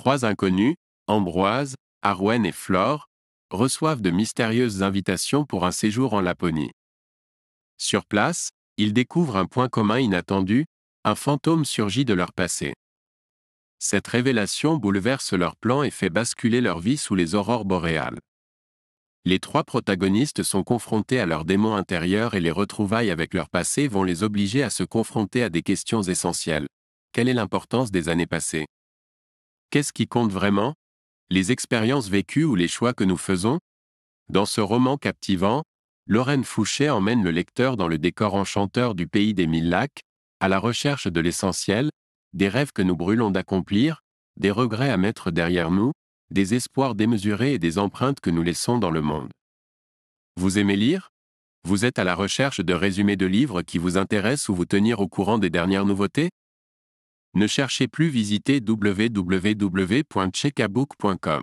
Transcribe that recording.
trois inconnus, Ambroise, Arwen et Flore, reçoivent de mystérieuses invitations pour un séjour en Laponie. Sur place, ils découvrent un point commun inattendu, un fantôme surgit de leur passé. Cette révélation bouleverse leur plan et fait basculer leur vie sous les aurores boréales. Les trois protagonistes sont confrontés à leurs démons intérieurs et les retrouvailles avec leur passé vont les obliger à se confronter à des questions essentielles. Quelle est l'importance des années passées Qu'est-ce qui compte vraiment Les expériences vécues ou les choix que nous faisons Dans ce roman captivant, Lorraine Fouché emmène le lecteur dans le décor enchanteur du pays des mille lacs, à la recherche de l'essentiel, des rêves que nous brûlons d'accomplir, des regrets à mettre derrière nous, des espoirs démesurés et des empreintes que nous laissons dans le monde. Vous aimez lire Vous êtes à la recherche de résumés de livres qui vous intéressent ou vous tenir au courant des dernières nouveautés ne cherchez plus visiter www.checkabook.com.